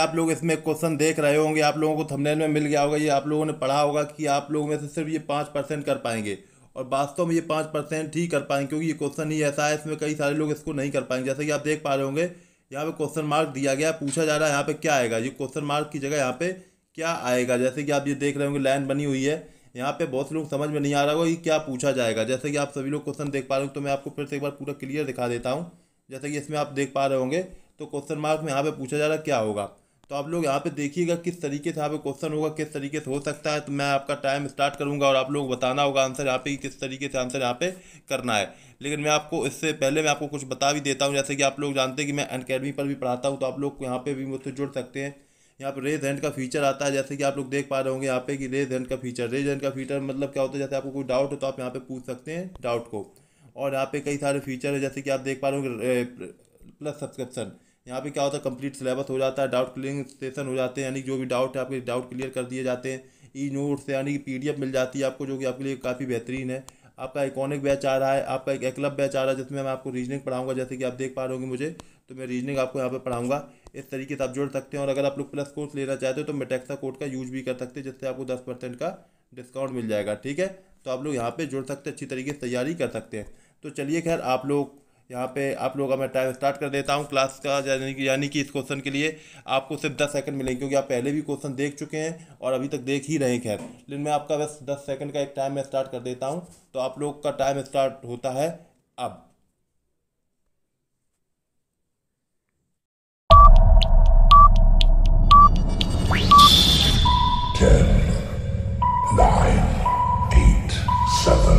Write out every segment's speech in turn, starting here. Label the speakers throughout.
Speaker 1: आप लोग इसमें क्वेश्चन देख रहे होंगे आप लोगों को थंबनेल में मिल गया होगा ये आप लोगों ने पढ़ा होगा कि आप लोगों में से सिर्फ ये पाँच परसेंट कर पाएंगे और वास्तव में ये पाँच परसेंट ही कर पाएंगे क्योंकि ये क्वेश्चन ही ऐसा है इसमें कई सारे लोग इसको नहीं कर पाएंगे जैसे कि आप देख पा रहे होंगे यहाँ पे क्वेश्चन मार्क दिया गया पूछा जा रहा है यहाँ पे क्या आएगा ये क्वेश्चन मार्क की जगह यहाँ पे क्या आएगा जैसे कि आप ये देख रहे होंगे लाइन बनी हुई है यहाँ पे बहुत लोग समझ में नहीं आ रहा होगा कि क्या पूछा जाएगा जैसे कि आप सभी लोग क्वेश्चन देख पा रहे हो तो मैं आपको फिर से एक बार पूरा क्लियर दिखा देता हूँ जैसे कि इसमें आप देख पा रहे होंगे तो क्वेश्चन मार्क में यहाँ पे पूछा जा रहा क्या होगा तो आप लोग यहाँ पे देखिएगा किस तरीके से यहाँ पे क्वेश्चन होगा किस तरीके से हो सकता है तो मैं आपका टाइम स्टार्ट करूँगा और आप लोग बताना होगा आंसर यहाँ पे किस तरीके से आंसर यहाँ पे करना है लेकिन मैं आपको इससे पहले मैं आपको कुछ बता भी देता हूँ जैसे कि आप लोग जानते हैं कि मैं अनकेडमी पर भी पढ़ाता हूँ तो आप लोग यहाँ पर भी मुझसे जुड़ सकते हैं यहाँ पर रेज हैंड का फीचर आता है जैसे कि आप लोग देख पा रहे होंगे यहाँ पे कि रेज हैंड का फीचर रेज हैंड का फीचर मतलब क्या होता है जैसे आपको कोई डाउट हो तो आप यहाँ पे पूछ सकते हैं डाउट को और यहाँ पे कई सारे फीचर है जैसे कि आप देख पा रहे होंगे प्लस सब्सक्रिप्शन यहाँ पे क्या होता है कंप्लीट सिलेबस हो जाता है डाउट क्लियरिंग सेशन हो जाते हैं यानी जो भी डाउट है आपके डाउट क्लियर कर दिए जाते हैं ई नोट्स यानी कि पी मिल जाती है आपको जो कि आपके लिए काफ़ी बेहतरीन है आपका इकोनिक बैच आ रहा है आपका एक क्लब बैच आ रहा है जिसमें मैं आपको रीजनिंग पढ़ाऊंगा जैसे कि आप देख पा रहे होंगे मुझे तो मैं रीजनिंग आपको यहाँ पर पढ़ाऊंगा इस तरीके से आप जुड़ सकते हैं और अगर आप लोग प्लस कोर्स लेना चाहते हो तो मेटेक्सा कोड का यूज भी कर सकते हैं जिससे आपको दस परसेंट का डिस्काउंट मिल जाएगा ठीक है तो आप लोग यहाँ पर जुड़ सकते अच्छी तरीके से तैयारी कर सकते हैं तो चलिए खैर आप लोग यहाँ पे आप लोग का मैं टाइम स्टार्ट कर देता हूँ क्लास का यानी कि यानी कि इस क्वेश्चन के लिए आपको सिर्फ दस सेकंड मिलेंगे क्योंकि आप पहले भी क्वेश्चन देख चुके हैं और अभी तक देख ही रहे हैं खैर लेकिन मैं आपका बस दस सेकंड का एक टाइम मैं स्टार्ट कर देता हूँ तो आप लोग का टाइम स्टार्ट होता है अब Ten, nine, eight, seven.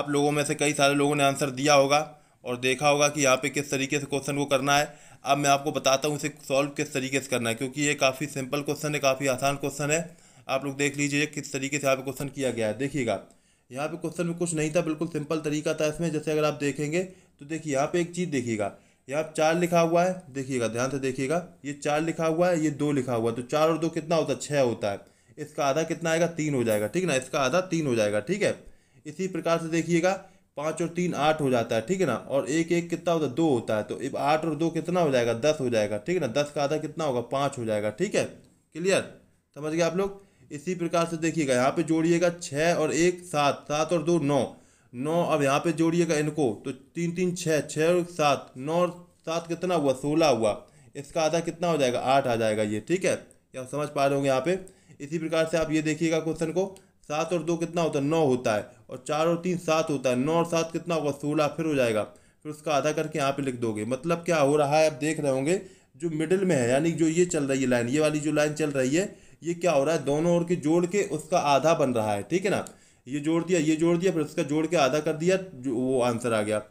Speaker 1: आप लोगों में से कई सारे लोगों ने आंसर दिया होगा और देखा होगा कि यहाँ पे किस तरीके से क्वेश्चन को करना है अब मैं आपको बताता हूँ इसे सॉल्व किस तरीके से करना है क्योंकि ये काफ़ी सिंपल क्वेश्चन है काफ़ी आसान क्वेश्चन है आप लोग देख लीजिए किस तरीके से यहाँ पे क्वेश्चन किया गया है देखिएगा यहाँ पे क्वेश्चन में कुछ नहीं था बिल्कुल सिंपल तरीका था इसमें जैसे अगर आप देखेंगे तो देखिए यहाँ पर एक चीज़ देखिएगा यहाँ चार लिखा हुआ है देखिएगा ध्यान से देखिएगा ये चार लिखा हुआ है ये दो लिखा हुआ है तो चार और दो कितना होता है छः होता है इसका आधा कितना आएगा तीन हो जाएगा ठीक ना इसका आधा तीन हो जाएगा ठीक है इसी प्रकार से देखिएगा पाँच और तीन आठ हो जाता है ठीक है ना और एक एक कितना होता है दो होता है तो एक आठ और दो कितना हो जाएगा दस हो जाएगा ठीक है ना दस का आधा कितना होगा पाँच हो जाएगा ठीक है क्लियर समझ गए आप लोग इसी प्रकार से देखिएगा यहाँ पे जोड़िएगा छः और एक सात सात और दो नौ नौ अब यहाँ पे जोड़िएगा इनको तो तीन तीन छः छः और सात नौ और सात कितना हुआ सोलह हुआ इसका आधा कितना हो जाएगा आठ आ जाएगा ये ठीक है या समझ पा रहे होंगे यहाँ पे इसी प्रकार से आप ये देखिएगा क्वेश्चन को सात और दो कितना होता है नौ होता है और चार और तीन सात होता है नौ और सात कितना होगा सोलह फिर हो जाएगा फिर उसका आधा करके यहाँ पे लिख दोगे मतलब क्या हो रहा है आप देख रहे होंगे जो मिडिल में है यानी जो ये चल रही है लाइन ये वाली जो लाइन चल रही है ये क्या हो रहा है दोनों ओर के जोड़ के उसका आधा बन रहा है ठीक है ना ये जोड़ दिया ये जोड़ दिया फिर उसका जोड़ के आधा कर दिया जो वो आंसर आ गया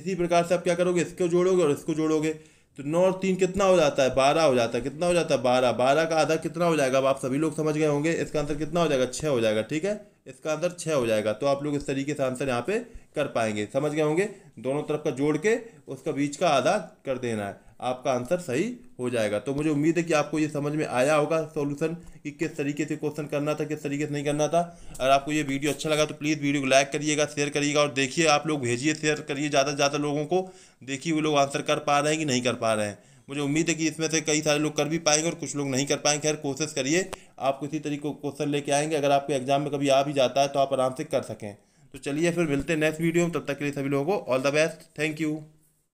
Speaker 1: इसी प्रकार से आप क्या करोगे इसको जोड़ोगे और इसको जोड़ोगे तो नौ और तीन कितना हो जाता है बारह हो जाता है कितना हो जाता है बारह बारह का आधा कितना हो जाएगा अब आप सभी लोग समझ गए होंगे इसका आंसर कितना हो जाएगा छः हो जाएगा ठीक है इसका आंसर छः हो जाएगा तो आप लोग इस तरीके से आंसर यहाँ पे कर पाएंगे समझ गए होंगे दोनों तरफ का जोड़ के उसका बीच का आधा कर देना है आपका आंसर सही हो जाएगा तो मुझे उम्मीद है कि आपको ये समझ में आया होगा सॉल्यूशन कि किस तरीके से क्वेश्चन करना था किस तरीके से नहीं करना था अगर आपको ये वीडियो अच्छा लगा तो प्लीज़ वीडियो को लाइक करिएगा शेयर करिएगा और देखिए आप लोग भेजिए शेयर करिए ज़्यादा से ज़्यादा लोगों को देखिए वो लोग आंसर कर पा रहे हैं कि नहीं कर पा रहे हैं मुझे उम्मीद है कि इसमें से कई सारे लोग कर भी पाएंगे और कुछ लोग नहीं कर पाएंगे खैर कोशिश करिए आपको इसी तरीके क्वेश्चन लेके आएंगे अगर आपके एग्जाम में कभी आ भी जाता है तो आप आराम से कर सकें तो चलिए फिर मिलते हैं नेक्स्ट वीडियो में तब तक के लिए सभी लोगों को all the best thank you